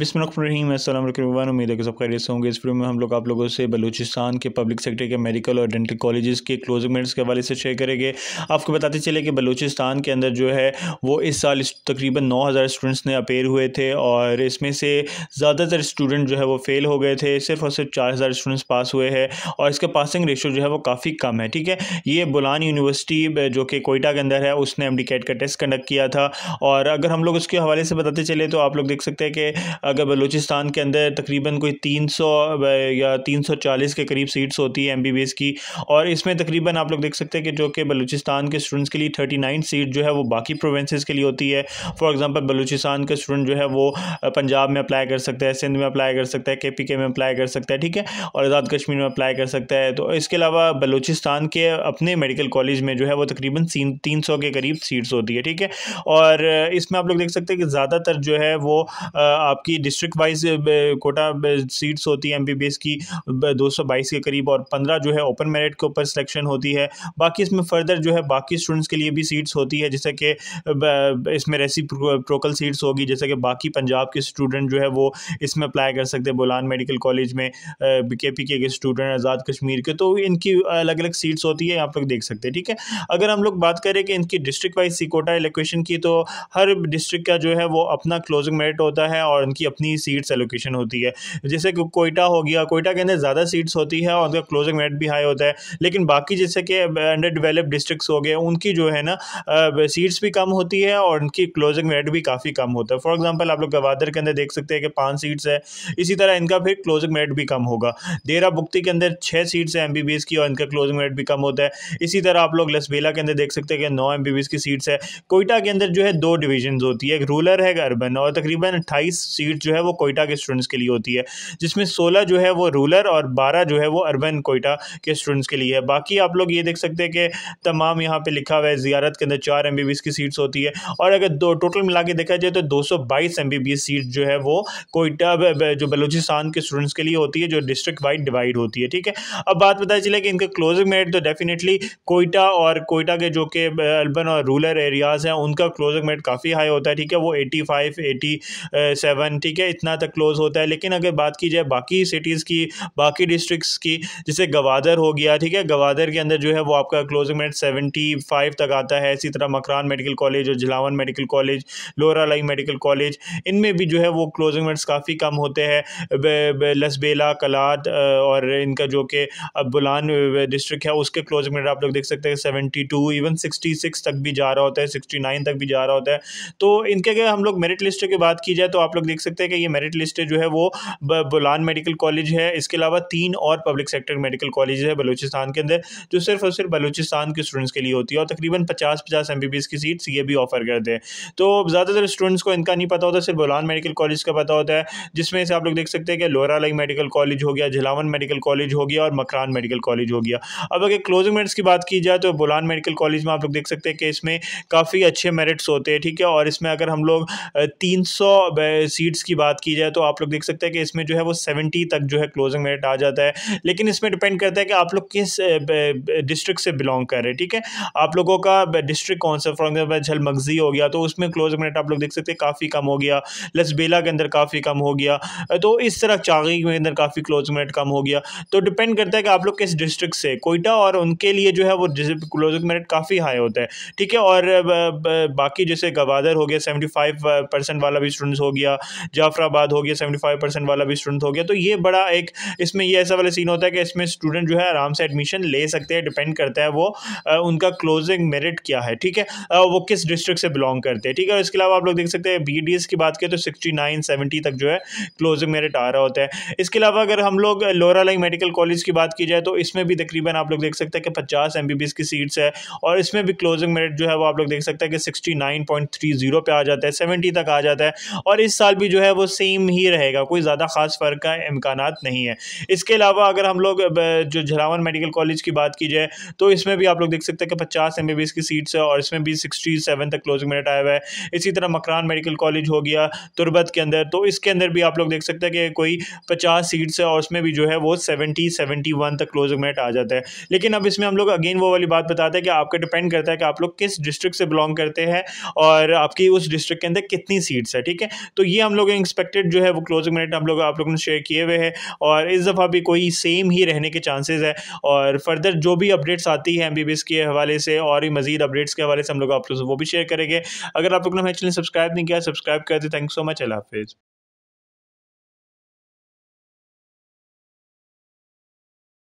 बिस्मिल्लाम उम्मीद है कि सब खैरियत से होंगे इस वीडियो में हम लोग आप लोगों से बलूचिस्तान के पब्लिक सेक्टर के मेडिकल और डेंटल कॉलेजेस के क्लोजिंग मेट्स के हवाले से शेयर करेंगे आपको बताते चले कि बलूचिस्तान के अंदर जो है वो इस साल तकरीबन नौ हज़ार स्टूडेंट्स ने अपेयर हुए थे और इसमें से ज़्यादातर स्टूडेंट जो है वो फेल हो गए थे सिर्फ और सिर्फ चार हज़ार स्टूडेंट्स पास हुए हैं और इसका पासिंग रेशो जो है वो काफ़ी कम है ठीक है ये बुलान यूनिवर्सिटी जो कि कोयटा के अंदर है उसने एम का टेस्ट कंडक्ट किया था और अगर हम लोग उसके हवाले से बताते चले तो आप लोग देख सकते हैं कि अगर बलूचिस्तान के अंदर तकरीबन कोई 300 या 340 के करीब सीट्स होती है एमबीबीएस की और इसमें तकरीबन आप लोग देख सकते हैं कि जो कि बलूचिस्तान के स्टूडेंट्स के लिए 39 सीट जो है वो बाकी प्रोवेंस के लिए होती है फॉर एग्जांपल बलूचिस्तान के स्टूडेंट जो है वो पंजाब में अप्लाई कर सकता है सिंध में अप्लाई कर सकता है के में अप्लाई कर सकता है ठीक है और आज़ाद कश्मीर में अप्लाई कर सकता है तो इसके अलावा बलूचिस्तान के अपने मेडिकल कॉलेज में जो है वो तकरीबन तीन सौ के करीब सीट्स होती है ठीक है और इसमें आप लोग देख सकते हैं कि ज़्यादातर जो है वो आपकी की डिस्ट्रिक्ट वाइज कोटा सीट्स होती है एम की दो के करीब और पंद्रह जो है ओपन मेरिट के ऊपर सिलेक्शन होती है बाकी इसमें फर्दर जो है बाकी स्टूडेंट्स के लिए भी सीट्स होती है जैसे कि इसमें रेसी प्रोकल सीट्स होगी जैसे कि बाकी पंजाब के स्टूडेंट जो है वो इसमें अप्लाई कर सकते हैं बुलान मेडिकल कॉलेज में के पी के स्टूडेंट आज़ाद कश्मीर के तो इनकी अलग अलग सीट्स होती है आप लोग देख सकते हैं ठीक है अगर हम लोग बात करें कि इनकी डिस्ट्रिक्ट वाइज सीकोटा एलोकेशन की तो हर डिस्ट्रिक्ट का जो है वो अपना क्लोजिंग मेरिट होता है और इनकी की अपनी सीट्स एलोकेशन होती है जैसे कोयटा हो गया कोयटा के अंदर ज़्यादा सीट्स होती है और उनका क्लोजिंग रेट भी हाई होता है लेकिन बाकी जैसे कि अंडर डिवेलप डिस्ट्रिक्स हो गए उनकी जो है ना सीट्स भी कम होती है और उनकी क्लोजिंग रेट भी काफ़ी कम होता है फॉर एग्जाम्पल आप लोग गवादर के अंदर देख सकते हैं कि पाँच सीट्स है इसी तरह इनका फिर क्लोजिंग रेट भी कम होगा देरा बुक्ति के अंदर छः सीट्स हैं एम की और इनका क्लोजिंग रेट भी कम होता है इसी तरह आप लोग लसबेला के अंदर देख सकते हैं कि नौ एम की सीट्स है कोयटा के अंदर जो है दो डिवीजन होती है एक रूलर है एक अर्बन और तकरीबन अट्ठाईस सीट सीट जो है वो कोयटा के स्टूडेंट्स के लिए होती है जिसमें सोलह जो है वो रूरल और बारह जो है वो अर्बन कोयटा के स्टूडेंट्स के लिए है बाकी आप लोग ये देख सकते हैं कि तमाम यहाँ पर लिखा हुआ है जियारत के अंदर चार एम की सीट्स होती है और अगर दो टोटल मिला के देखा जाए तो दो सौ बाईस एम सीट जो है वो कोयटा जो बलूचिस्तान के स्टूडेंट्स के लिए होती है जो डिस्ट्रिक्ट वाइड डिवाइड होती है ठीक है अब बात बताया चले कि इनके क्लोजिंग मेरिट तो डेफिनेटली कोयटा और कोयटा के जो कि अर्बन और रूरल एरियाज़ हैं उनका क्लोजिंग मेरिट काफ़ी हाई होता है ठीक है वो एटी फाइव एटी सेवन ठीक है इतना तक क्लोज़ होता है लेकिन अगर बात की जाए बाकी सिटीज़ की बाकी डिस्ट्रिक्स की जैसे गवादर हो गया ठीक है गवादर के अंदर जो है वो आपका क्लोजिंग मिनट सेवेंटी फाइव तक आता है इसी तरह मकरान मेडिकल कॉलेज और जिलावन मेडिकल कॉलेज लाई मेडिकल कॉलेज इनमें भी जो है वो क्लोजिंग मिनट्स काफ़ी कम होते हैं लसबेला कलाद और इनका जो कि अब बुलान डिस्ट्रिक्ट है उसके क्लोजिंग मिनट आप लोग देख सकते हैं seventy two even sixty six तक भी जा रहा होता है सिक्सटी नाइन तक भी जा रहा होता है तो इनके अगर हम लोग मेरिट लिस्ट की बात की जाए तो आप लोग देख सकते सकते हैं कि ये मेरिट लिस्ट जो है वो बुलान मेडिकल कॉलेज है इसके अलावा तीन और पब्लिक सेक्टर मेडिकल कॉलेज है बलूचिस्तान के अंदर जो सिर्फ और सिर्फ बलूचिस्तान के स्टूडेंट्स के लिए होती है और तकरीबन पचास पचास एम की सीट्स ये भी ऑफर करते हैं तो ज़्यादातर स्टूडेंट्स को इनका नहीं पता होता सिर्फ बुलान मेडिकल कॉलेज का पता होता है जिसमें से आप लोग देख सकते हैं कि लोरा लाई मेडिकल कॉलेज हो गया झिलावन मेडिकल कॉलेज हो गया और मकरान मेडिकल कॉलेज हो गया अब अगर क्लोजिंग मेरिट्स की बात की जाए तो बुलान मेडिकल कॉलेज में आप लोग देख सकते हैं कि इसमें काफ़ी अच्छे मेरिट्स होते हैं ठीक है और इसमें अगर हम लोग तीन सीट्स क्लोजिंग्स की बात की जाए तो आप लोग देख सकते हैं कि इसमें जो है वो सेवेंटी तक जो है क्लोजिंग मेरिट आ जाता है लेकिन इसमें डिपेंड करता है कि आप लोग किस डिस्ट्रिक्ट से बिलोंग कर रहे हैं ठीक है आप लोगों का डिस्ट्रिक्ट कौन सा फॉर एग्जाम्पल झलमगजी हो गया तो उसमें क्लोजिंग मेरिट आप लोग देख सकते हैं काफ़ी कम हो गया लसबेला के अंदर काफ़ी कम हो गया तो इस तरह चागी के अंदर काफ़ी क्लोजिंग मेरिट कम हो गया तो डिपेंड करता है कि आप लोग किस डिस्ट्रिक्ट से कोयटा और उनके लिए जो है वो क्लोजिंग मेरिट काफ़ी हाई होता है ठीक है और बाकी जैसे गवादर हो गया सेवेंटी फाइव परसेंट वाला भी स्टूडेंट्स हो गया जाफराबाद हो गया सेवेंटी फाइव परसेंट वाला भी स्टूडेंट हो गया तो ये बड़ा एक इसमें ये ऐसा वाला सीन होता है कि इसमें स्टूडेंट जो है आराम से एडमिशन ले सकते हैं डिपेंड करता है वो आ, उनका क्लोजिंग मेरिट क्या है ठीक है आ, वो किस डिस्ट्रिक्ट से बिलोंग करते हैं ठीक है और इसके अलावा आप लोग देख सकते हैं बी की बात करें तो सिक्सटी नाइन सेवेंटी तक जो है क्लोजिंग मेरिट आ रहा होता है इसके अलावा अगर हम लोग लोरा लाइन मेडिकल कॉलेज की बात की जाए तो इसमें भी तकरीबन आप लोग देख सकते हैं कि पचास एम की सीट्स है और इसमें भी क्लोजिंग मेरिट जो है वो आप लोग देख सकते हैं कि sixty nine point three zero पे आ जाता है सेवेंटी तक आ जाता है और इस साल भी जो है वो सेम ही रहेगा कोई ज़्यादा ख़ास फ़र्क का इम्कान नहीं है इसके अलावा अगर हम लोग जो झलावन मेडिकल कॉलेज की बात की जाए तो इसमें भी आप लोग देख सकते हैं कि पचास एम की सीट्स है और इसमें भी सिक्सटी सेवन तक क्लोजिंग मिनट आया हुआ है इसी तरह मकरान मेडिकल कॉलेज हो गया तुरबत के अंदर तो इसके अंदर भी आप लोग देख सकते हैं कि कोई पचास सीट्स है और उसमें भी जो है वो सेवेंटी सेवेंटी वन तक क्लोजिंग मिनट आ जाता है लेकिन अब इसमें हम लोग अगेन वो वाली बात बताते हैं कि आपका डिपेंड करता है कि आप लोग किस डिस्ट्रिक्ट से बिलोंग करते हैं और आपकी उस डिस्ट्रिक्ट के अंदर कितनी सीट्स है ठीक है तो ये हम लोग लोग एक्सपेक्टेड जो है वो क्लोजिंग मिनट हम लोग आप लोगों ने शेयर किए हुए हैं और इस दफ़ा भी कोई सेम ही रहने के चांसेस है और फर्दर जो भी अपडेट्स आती है एम के हवाले से और ही मजीद अपडेट्स के हवाले से हम लोग आप लोग वो भी शेयर करेंगे अगर आप लोगों ने हमारे चैनल सब्सक्राइब नहीं किया सब्सक्राइब कर दे थैंक सो मच अल्लाह हाफिज़